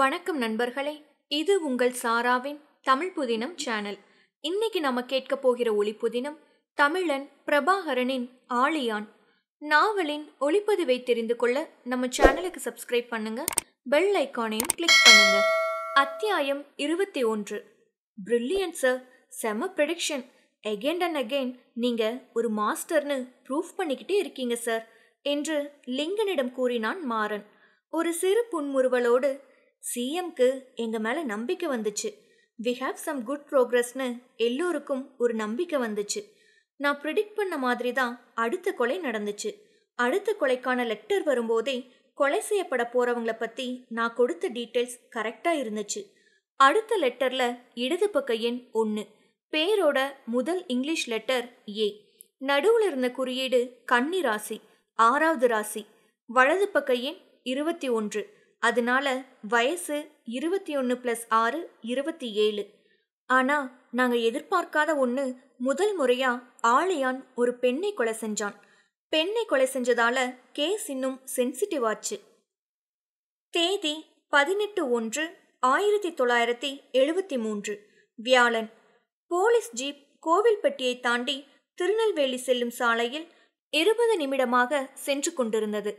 வணக்கம் நண்பர்களே இது உங்கள் சாராவின் தமிழ் புதினம் சேனல் இன்னைக்கு நம்ம கேட்க போகிற ஒளிப்புதினம் தமிழன் பிரபாகரனின் ஆலியான் நாவலின் ஒளிப்பதிவை தெரிந்து கொள்ள நம்ம சேனலுக்கு சப்ஸ்கிரைப் பண்ணுங்க பெல் ஐக்கானையும் கிளிக் பண்ணுங்க அத்தியாயம் இருபத்தி ஒன்று பிரில்லியன் சார் செம ப்ரெடிக்ஷன் அகெயின் அண்ட் அகெயின் நீங்க ஒரு மாஸ்டர்னு ப்ரூஃப் பண்ணிக்கிட்டே இருக்கீங்க சார் என்று லிங்கனிடம் கூறினான் மாறன் ஒரு சிறு புன்முறுவலோடு சிஎம்க்கு எங்க மேல நம்பிக்கை வந்துச்சு வி ஹாவ் சம் குட் ப்ரோக்ரஸ்னு எல்லோருக்கும் ஒரு நம்பிக்கை வந்துச்சு நான் ப்ரிடிக்ட் பண்ண மாதிரி தான் அடுத்த கொலை நடந்துச்சு அடுத்த கொலைக்கான லெட்டர் வரும்போதே கொலை செய்யப்பட போறவங்களை பத்தி நான் கொடுத்த டீட்டெயில்ஸ் கரெக்டா இருந்துச்சு அடுத்த லெட்டர்ல இடது பக்க எண் ஒன்று பேரோட முதல் இங்கிலீஷ் லெட்டர் ஏ நடுவில் இருந்த குறியீடு கன்னி ராசி ஆறாவது ராசி வலது பக்க எண் இருபத்தி ஒன்று அதனால வயசு இருபத்தி ஒன்று ப்ளஸ் ஆறு இருபத்தி ஏழு ஆனால் நாங்கள் எதிர்பார்க்காத ஒன்று முதல் முறையாக ஆளையான் ஒரு பெண்ணை கொலை செஞ்சான் பெண்ணை கொலை செஞ்சதால கேஸ் இன்னும் சென்சிட்டிவ் ஆச்சு தேதி பதினெட்டு ஒன்று ஆயிரத்தி தொள்ளாயிரத்தி எழுபத்தி மூன்று வியாழன் போலீஸ் ஜீப் கோவில்பட்டியை தாண்டி திருநெல்வேலி செல்லும் சாலையில் இருபது நிமிடமாக சென்று கொண்டிருந்தது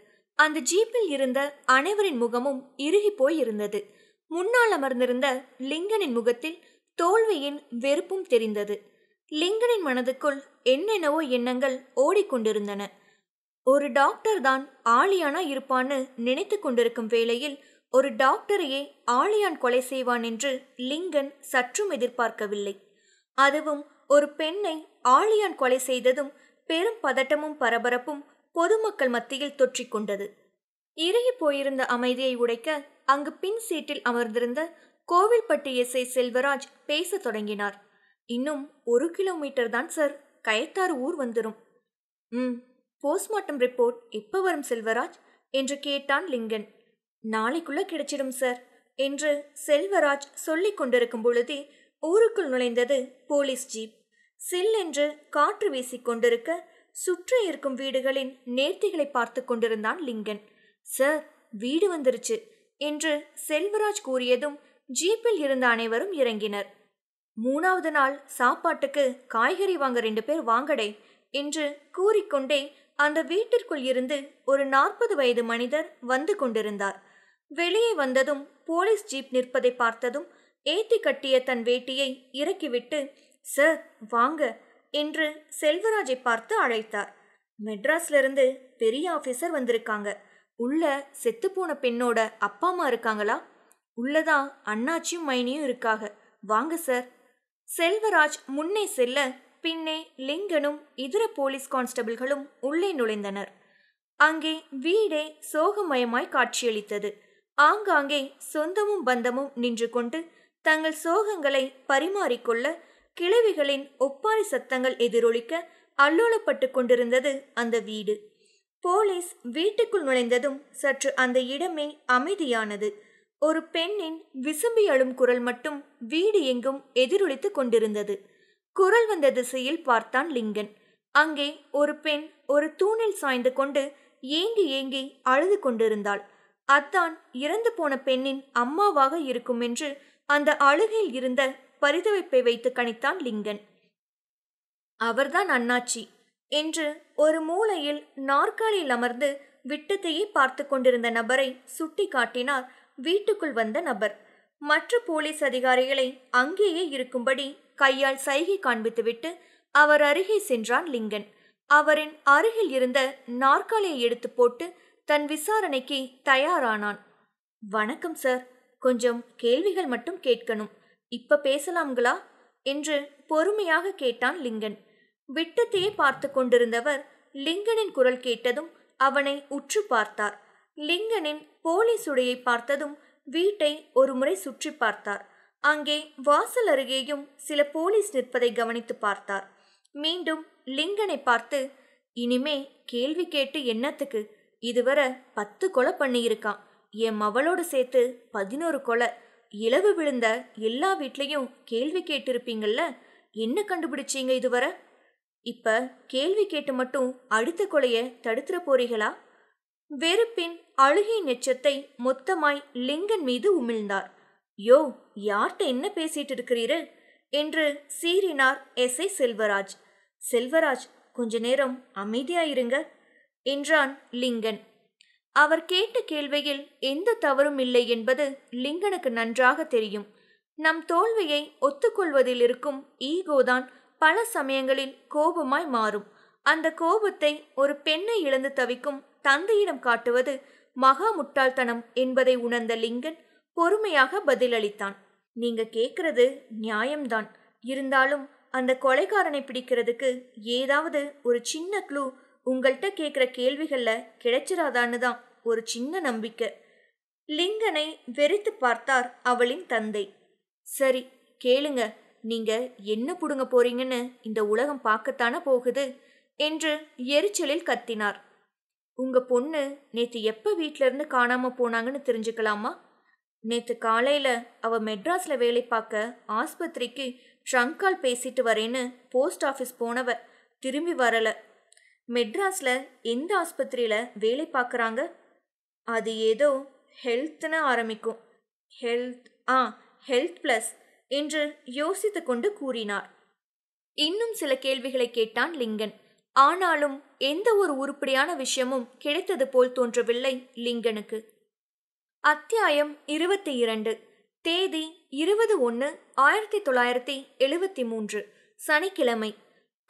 அந்த ஜீப்பில் இருந்த அனைவரின் முகமும் இறுகி போய் இருந்தது முன்னால் அமர்ந்திருந்த லிங்கனின் முகத்தில் தோல்வியின் வெறுப்பும் தெரிந்தது லிங்கனின் மனதுக்குள் என்னென்னவோ எண்ணங்கள் ஓடிக்கொண்டிருந்தன ஒரு டாக்டர் தான் ஆலியானா இருப்பான்னு நினைத்து கொண்டிருக்கும் வேளையில் ஒரு டாக்டரையே ஆலியான் கொலை செய்வான் என்று லிங்கன் சற்றும் எதிர்பார்க்கவில்லை அதுவும் ஒரு பெண்ணை ஆலியான் கொலை செய்ததும் பெரும் பதட்டமும் பரபரப்பும் பொதுமக்கள் மத்தியில் தொற்றிக் கொண்டது இறுகி போயிருந்த அமைதியை உடைக்க அங்கு பின் சீட்டில் அமர்ந்திருந்த கோவில்பட்டி எஸ்ஐ செல்வராஜ் பேசத் தொடங்கினார் இன்னும் ஒரு கிலோமீட்டர் தான் சார் கயத்தார் ஊர் வந்துடும் ம் போஸ்ட்மார்ட்டம் ரிப்போர்ட் எப்ப வரும் செல்வராஜ் என்று கேட்டான் லிங்கன் நாளைக்குள்ள கிடைச்சிடும் சார் என்று செல்வராஜ் சொல்லிக் கொண்டிருக்கும் பொழுதே ஊருக்குள் நுழைந்தது போலீஸ் ஜீப் சில் என்று காற்று வீசிக் கொண்டிருக்க சுற்றி இருக்கும் வீடுகளின் நேர்த்திகளை பார்த்து கொண்டிருந்தான் லிங்கன் சார் வீடு வந்துருச்சு என்று செல்வராஜ் கூறியதும் ஜீப்பில் இருந்த அனைவரும் இறங்கினர் மூணாவது நாள் சாப்பாட்டுக்கு காய்கறி வாங்க ரெண்டு பேர் வாங்கடே என்று கூறிக்கொண்டே அந்த வீட்டிற்குள் இருந்து ஒரு நாற்பது வயது மனிதர் வந்து கொண்டிருந்தார் வெளியே வந்ததும் போலீஸ் ஜீப் நிற்பதை பார்த்ததும் ஏத்தி கட்டிய தன் வேட்டியை இறக்கிவிட்டு சார் வாங்க என்று செல்வராஜை பார்த்து அழைத்தார் மெட்ராஸ்லேருந்து பெரிய ஆஃபீஸர் வந்திருக்காங்க உள்ள செத்துப்போன பெண்ணோட அப்பா அம்மா இருக்காங்களா உள்ளதான் அண்ணாச்சியும் மைனியும் இருக்காக வாங்க சார் செல்வராஜ் முன்னே செல்ல பின்னே லிங்கனும் இதர போலீஸ் கான்ஸ்டபிள்களும் உள்ளே நுழைந்தனர் அங்கே வீடே சோகமயமாய் காட்சியளித்தது ஆங்காங்கே சொந்தமும் பந்தமும் நின்று கொண்டு தங்கள் சோகங்களை பரிமாறிக்கொள்ள கிழவிகளின் ஒப்பாரி சத்தங்கள் எதிரொலிக்க அல்லோலப்பட்டு கொண்டிருந்தது அந்த வீடு போலீஸ் வீட்டுக்குள் நுழைந்ததும் சற்று அந்த இடமே அமைதியானது ஒரு பெண்ணின் விசும்பி அழும் குரல் மட்டும் வீடு எங்கும் எதிரொலித்து கொண்டிருந்தது குரல் வந்த திசையில் பார்த்தான் லிங்கன் அங்கே ஒரு பெண் ஒரு தூணில் சாய்ந்து கொண்டு ஏங்கி ஏங்கி அழுது கொண்டிருந்தாள் அத்தான் இறந்து போன பெண்ணின் அம்மாவாக இருக்கும் என்று அந்த அழுகையில் இருந்த பரிதவிப்பை வைத்து கணித்தான் லிங்கன் அவர்தான் அண்ணாச்சி என்று ஒரு மூலையில் நாற்காலியில் அமர்ந்து விட்டத்தையே பார்த்து கொண்டிருந்த நபரை சுட்டி காட்டினார் வீட்டுக்குள் வந்த நபர் மற்ற போலீஸ் அதிகாரிகளை அங்கேயே இருக்கும்படி கையால் சைகை காண்பித்துவிட்டு அவர் அருகே சென்றான் லிங்கன் அவரின் அருகில் இருந்த நாற்காலியை எடுத்து போட்டு தன் விசாரணைக்கு தயாரானான் வணக்கம் சார் கொஞ்சம் கேள்விகள் மட்டும் கேட்கணும் இப்ப பேசலாம்களா என்று பொறுமையாக கேட்டான் லிங்கன் விட்டத்தையே பார்த்து கொண்டிருந்தவர் லிங்கனின் குரல் கேட்டதும் அவனை உற்று பார்த்தார் லிங்கனின் போலீஸ் உடையை பார்த்ததும் வீட்டை ஒருமுறை சுற்றி பார்த்தார் அங்கே வாசல் அருகேயும் சில போலீஸ் நிற்பதை கவனித்து பார்த்தார் மீண்டும் லிங்கனை பார்த்து இனிமே கேள்வி கேட்டு என்னத்துக்கு இதுவரை பத்து கொலை பண்ணியிருக்கான் என் மவளோடு சேர்த்து பதினோரு கொலை இலவு விழுந்த எல்லா வீட்லேயும் கேள்வி கேட்டிருப்பீங்கள்ல என்ன கண்டுபிடிச்சீங்க இதுவரை இப்ப கேள்வி கேட்டு மட்டும் அடுத்த கொலைய தடுத்துற போறீங்களா வெறுப்பின் அழுகிய நெச்சத்தை மொத்தமாய் லிங்கன் மீது உமிழ்ந்தார் யோ யார்கிட்ட என்ன பேசிட்டு இருக்கிறீரு என்று சீறினார் எஸ் ஐ செல்வராஜ் செல்வராஜ் கொஞ்ச நேரம் அமைதியாயிருங்க என்றான் லிங்கன் அவர் கேட்ட கேள்வியில் எந்த தவறும் இல்லை என்பது லிங்கனுக்கு நன்றாக தெரியும் நம் தோல்வியை ஒத்துக்கொள்வதில் இருக்கும் ஈகோதான் பல சமயங்களில் கோபமாய் மாறும் அந்த கோபத்தை ஒரு பெண்ணை இழந்து தவிக்கும் தந்தையிடம் காட்டுவது மகா முட்டாள்தனம் என்பதை உணர்ந்த லிங்கன் பொறுமையாக பதிலளித்தான் நீங்க கேட்கறது நியாயம்தான் இருந்தாலும் அந்த கொலைகாரனை பிடிக்கிறதுக்கு ஏதாவது ஒரு சின்ன க்ளூ உங்கள்கிட்ட கேட்குற கேள்விகளில் கிடைச்சிராதான்னு தான் ஒரு சின்ன நம்பிக்கை லிங்கனை வெறித்து பார்த்தார் அவளின் தந்தை சரி கேளுங்க நீங்க என்ன புடுங்க போறீங்கன்னு இந்த உலகம் பார்க்கத்தானே போகுது என்று எரிச்சலில் கத்தினார் உங்க பொண்ணு நேத்து எப்ப வீட்ல இருந்து காணாம போனாங்கன்னு தெரிஞ்சுக்கலாமா நேத்து காலையில அவ மெட்ராஸ்ல வேலை பார்க்க ஆஸ்பத்திரிக்கு ட்ரங்கால் பேசிட்டு வரேன்னு போஸ்ட் ஆஃபீஸ் போனவ திரும்பி வரல மெட்ராஸ்ல எந்த ஆஸ்பத்திரியில வேலை பார்க்குறாங்க அது ஏதோ ஹெல்த்னு ஆரம்பிக்கும் ஹெல்த் ஆ ஹெல்த் பிளஸ் என்று யோசித்து கொண்டு கூறினார் இன்னும் சில கேள்விகளை கேட்டான் லிங்கன் ஆனாலும் எந்த ஒரு உருப்படியான விஷயமும் கிடைத்தது போல் தோன்றவில்லை லிங்கனுக்கு அத்தியாயம் இருபத்தி இரண்டு தேதி இருபது ஒன்று ஆயிரத்தி தொள்ளாயிரத்தி எழுபத்தி மூன்று சனிக்கிழமை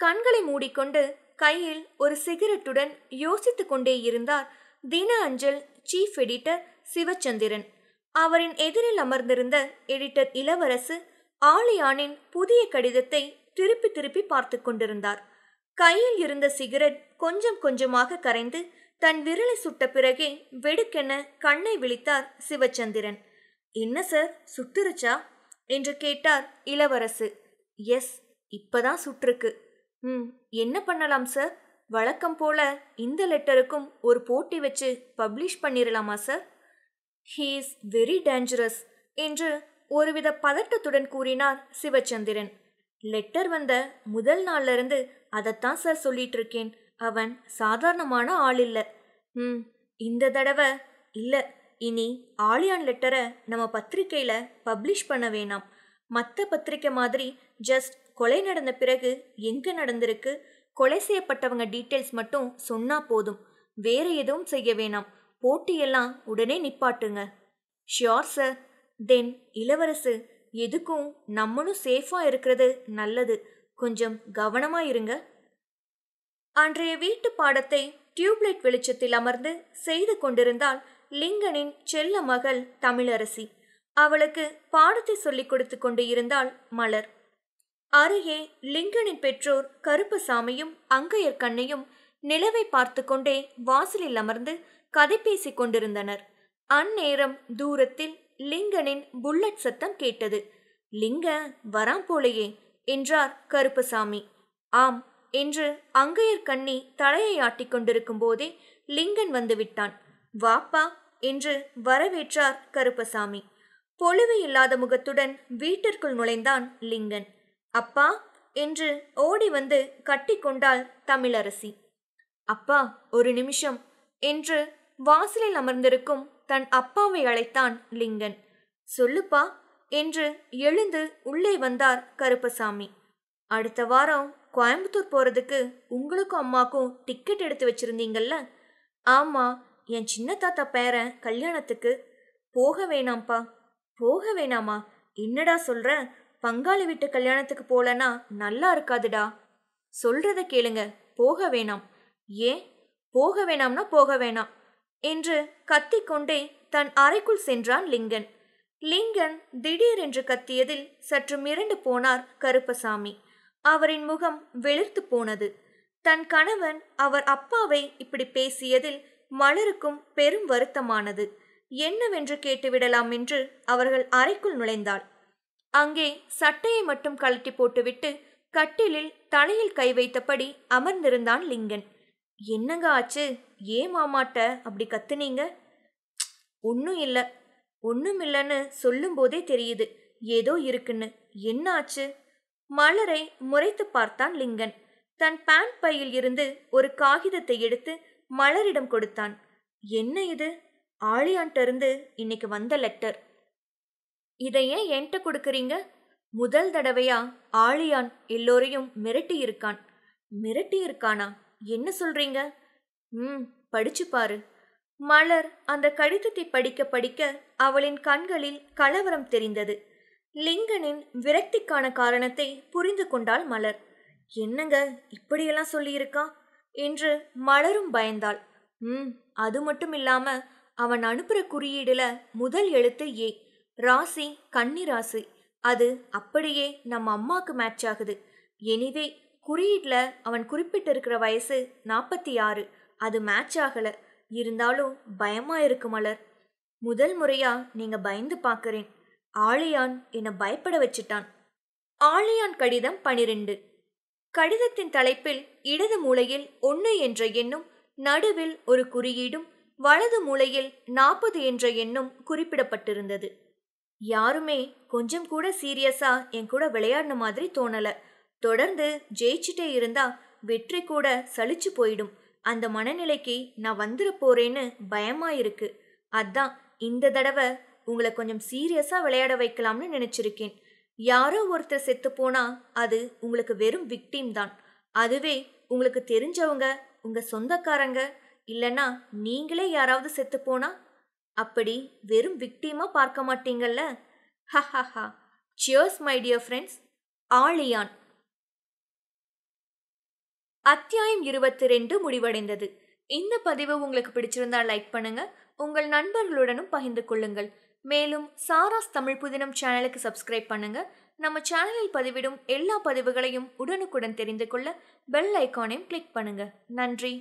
கண்களை மூடிக்கொண்டு கையில் ஒரு சிகரெட்டுடன் யோசித்து கொண்டே இருந்தார் தின அஞ்சல் சீஃப் எடிட்டர் சிவச்சந்திரன் அவரின் எதிரில் அமர்ந்திருந்த எடிட்டர் இளவரசு ஆலியானின் புதிய கடிதத்தை திருப்பி திருப்பி பார்த்து கொண்டிருந்தார் கையில் இருந்த சிகரெட் கொஞ்சம் கொஞ்சமாக கரைந்து தன் விரலை சுட்ட பிறகே வெடுக்கென கண்ணை விழித்தார் சிவச்சந்திரன் என்ன சார் சுட்டுருச்சா என்று கேட்டார் இளவரசு எஸ் இப்பதான் சுற்றுக்கு ம் என்ன பண்ணலாம் சார் வழக்கம் போல இந்த லெட்டருக்கும் ஒரு போட்டி வச்சு பப்ளிஷ் பண்ணிடலாமா sir he is very dangerous என்று ஒருவித பதட்டத்துடன் கூறினார் சிவச்சந்திரன் லெட்டர் வந்த முதல் நாள்ல இருந்து அதைத்தான் சார் சொல்லிட்டு இருக்கேன் அவன் சாதாரணமான ஆள் இல்லை ம் இந்த தடவை இல்லை இனி ஆலியான் லெட்டரை நம்ம பத்திரிக்கையில் பப்ளிஷ் பண்ண வேணாம் மற்ற பத்திரிக்கை மாதிரி ஜஸ்ட் கொலை நடந்த பிறகு எங்க நடந்திருக்கு கொலை செய்யப்பட்டவங்க டீட்டெயில்ஸ் மட்டும் சொன்னா போதும் வேற எதுவும் செய்ய வேணாம் போட்டியெல்லாம் உடனே நிப்பாட்டுங்க ஷியோர் சார் தென் இளவரசு எதுக்கும் நம்மளும் சேஃபா இருக்கிறது நல்லது கொஞ்சம் கவனமா இருங்க அன்றைய வீட்டு பாடத்தை டியூப்லைட் வெளிச்சத்தில் அமர்ந்து செய்து கொண்டிருந்தால் லிங்கனின் செல்ல மகள் தமிழரசி அவளுக்கு பாடத்தை சொல்லிக் கொடுத்து கொண்டு இருந்தாள் மலர் அருகே லிங்கனின் பெற்றோர் கருப்பசாமியும் அங்கையர் கண்ணையும் நிலவை பார்த்து கொண்டே வாசலில் அமர்ந்து கதை கொண்டிருந்தனர் அந்நேரம் தூரத்தில் லிங்கனின் புல்லட் சத்தம் கேட்டது லிங்க வராம் போலையே என்றார் கருப்பசாமி ஆம் என்று அங்கையர் கண்ணி தலையை ஆட்டிக் கொண்டிருக்கும் போதே லிங்கன் வந்துவிட்டான் வாப்பா என்று வரவேற்றார் கருப்பசாமி பொழுவை இல்லாத முகத்துடன் வீட்டிற்குள் நுழைந்தான் லிங்கன் அப்பா என்று ஓடி வந்து கட்டிக்கொண்டாள் தமிழரசி அப்பா ஒரு நிமிஷம் என்று வாசலில் அமர்ந்திருக்கும் தன் அப்பாவை அழைத்தான் லிங்கன் சொல்லுப்பா என்று எழுந்து உள்ளே வந்தார் கருப்பசாமி அடுத்த வாரம் கோயம்புத்தூர் போறதுக்கு உங்களுக்கும் அம்மாக்கும் டிக்கெட் எடுத்து வச்சிருந்தீங்கல்ல ஆமா என் சின்ன தாத்தா பேரன் கல்யாணத்துக்கு போக வேணாம்ப்பா போக வேணாமா என்னடா சொல்ற பங்காளி வீட்டு கல்யாணத்துக்கு போலன்னா நல்லா இருக்காதுடா சொல்றத கேளுங்க போக வேணாம் ஏன் போக வேணாம்னா போக வேணாம் என்று கத்திக்கொண்டே தன் அறைக்குள் சென்றான் லிங்கன் லிங்கன் திடீரென்று கத்தியதில் சற்று மிரண்டு போனார் கருப்பசாமி அவரின் முகம் வெளிர்த்து போனது தன் கணவன் அவர் அப்பாவை இப்படி பேசியதில் மலருக்கும் பெரும் வருத்தமானது என்னவென்று கேட்டுவிடலாம் என்று அவர்கள் அறைக்குள் நுழைந்தாள் அங்கே சட்டையை மட்டும் கழட்டி போட்டுவிட்டு கட்டிலில் தலையில் கை வைத்தபடி அமர்ந்திருந்தான் லிங்கன் என்னங்க ஆச்சு ஏன் மாமாட்ட அப்படி கத்துனீங்க ஒன்றும் இல்லை ஒன்றும் இல்லைன்னு சொல்லும்போதே தெரியுது ஏதோ இருக்குன்னு என்ன ஆச்சு மலரை முறைத்து பார்த்தான் லிங்கன் தன் பேண்ட் பையில் இருந்து ஒரு காகிதத்தை எடுத்து மலரிடம் கொடுத்தான் என்ன இது ஆழியான்ட்டிருந்து இன்னைக்கு வந்த லெட்டர் இதை ஏன் என்கிட்ட கொடுக்குறீங்க முதல் தடவையா ஆளியான் எல்லோரையும் மிரட்டி இருக்கான் மிரட்டி இருக்கானா என்ன சொல்றீங்க ம் படிச்சு பாரு மலர் அந்த கடிதத்தை படிக்க படிக்க அவளின் கண்களில் கலவரம் தெரிந்தது லிங்கனின் விரக்திக்கான காரணத்தை புரிந்து கொண்டாள் மலர் என்னங்க இப்படியெல்லாம் சொல்லியிருக்கான் என்று மலரும் பயந்தாள் ம் அது மட்டும் இல்லாம அவன் அனுப்புற குறியீடுல முதல் எழுத்து ஏ ராசி கன்னிராசி ராசி அது அப்படியே நம்ம அம்மாக்கு மேட்ச் ஆகுது எனிவே குறியீட்டில் அவன் குறிப்பிட்டிருக்கிற வயசு நாற்பத்தி ஆறு அது மேட்ச் ஆகலை இருந்தாலும் பயமாக இருக்கு மலர் முதல் முறையாக நீங்கள் பயந்து பார்க்குறேன் ஆளியான் என்னை பயப்பட வச்சிட்டான் ஆளியான் கடிதம் பனிரெண்டு கடிதத்தின் தலைப்பில் இடது மூலையில் ஒன்று என்ற எண்ணும் நடுவில் ஒரு குறியீடும் வலது மூலையில் நாற்பது என்ற எண்ணும் குறிப்பிடப்பட்டிருந்தது யாருமே கொஞ்சம் கூட சீரியஸா என் கூட விளையாடின மாதிரி தோணல தொடர்ந்து ஜெயிச்சுட்டே இருந்தா வெற்றி கூட சளிச்சு போயிடும் அந்த மனநிலைக்கு நான் வந்துட போறேன்னு பயமா இருக்கு அதான் இந்த தடவை உங்களை கொஞ்சம் சீரியஸா விளையாட வைக்கலாம்னு நினைச்சிருக்கேன் யாரோ ஒருத்தர் செத்து போனா அது உங்களுக்கு வெறும் விக்டீம் தான் அதுவே உங்களுக்கு தெரிஞ்சவங்க உங்க சொந்தக்காரங்க இல்லைன்னா நீங்களே யாராவது செத்து போனா அப்படி வெறும் விக்டீமாக பார்க்க மாட்டீங்கல்ல ஹஹஹா சியர்ஸ் மை டியர் ஃப்ரெண்ட்ஸ் ஆலியான் அத்தியாயம் இருபத்தி ரெண்டு முடிவடைந்தது இந்த பதிவு உங்களுக்கு பிடிச்சிருந்தா லைக் பண்ணுங்க உங்கள் நண்பர்களுடனும் பகிர்ந்து கொள்ளுங்கள் மேலும் சாராஸ் தமிழ் புதினம் சேனலுக்கு சப்ஸ்கிரைப் பண்ணுங்க நம்ம சேனலில் பதிவிடும் எல்லா பதிவுகளையும் உடனுக்குடன் தெரிந்து கொள்ள பெல் ஐக்கானையும் கிளிக் பண்ணுங்க நன்றி